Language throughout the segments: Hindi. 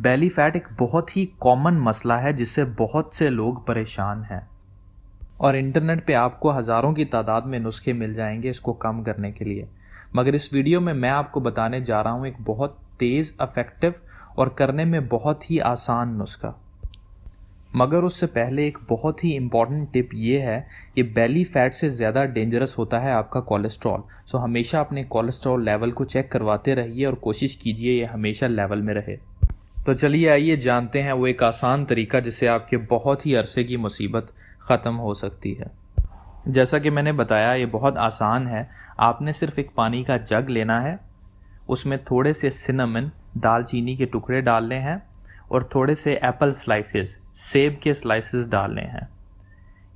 बेली फैट एक बहुत ही कॉमन मसला है जिससे बहुत से लोग परेशान हैं और इंटरनेट पे आपको हज़ारों की तादाद में नुस्खे मिल जाएंगे इसको कम करने के लिए मगर इस वीडियो में मैं आपको बताने जा रहा हूँ एक बहुत तेज़ अफेक्टिव और करने में बहुत ही आसान नुस्खा मगर उससे पहले एक बहुत ही इम्पॉर्टेंट टिप ये है कि बेली फैट से ज़्यादा डेंजरस होता है आपका कोलेस्ट्रॉल सो हमेशा अपने कोलेस्ट्रॉल लेवल को चेक करवाते रहिए और कोशिश कीजिए ये हमेशा लेवल में रहे तो चलिए आइए जानते हैं वो एक आसान तरीका जिससे आपके बहुत ही अरसे की मुसीबत ख़त्म हो सकती है जैसा कि मैंने बताया ये बहुत आसान है आपने सिर्फ एक पानी का जग लेना है उसमें थोड़े से सिनेमन दालचीनी के टुकड़े डालने हैं और थोड़े से एप्पल स्लाइसेस सेब के स्लाइसेस डालने हैं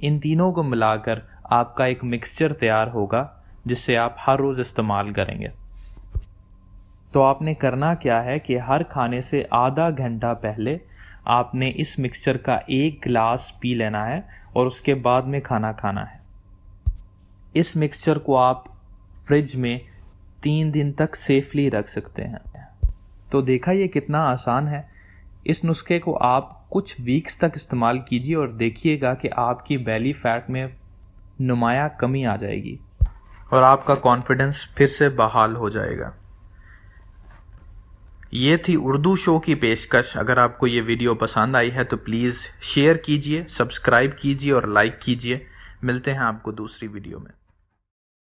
इन तीनों को मिलाकर आपका एक मिक्सचर तैयार होगा जिसे आप हर रोज़ इस्तेमाल करेंगे तो आपने करना क्या है कि हर खाने से आधा घंटा पहले आपने इस मिक्सचर का एक गिलास पी लेना है और उसके बाद में खाना खाना है इस मिक्सचर को आप फ्रिज में तीन दिन तक सेफली रख सकते हैं तो देखा ये कितना आसान है इस नुस्खे को आप कुछ वीक्स तक इस्तेमाल कीजिए और देखिएगा कि आपकी बैली फैट में नुमाया कमी आ जाएगी और आपका कॉन्फिडेंस फिर से बहाल हो जाएगा ये थी उर्दू शो की पेशकश अगर आपको ये वीडियो पसंद आई है तो प्लीज़ शेयर कीजिए सब्सक्राइब कीजिए और लाइक कीजिए मिलते हैं आपको दूसरी वीडियो में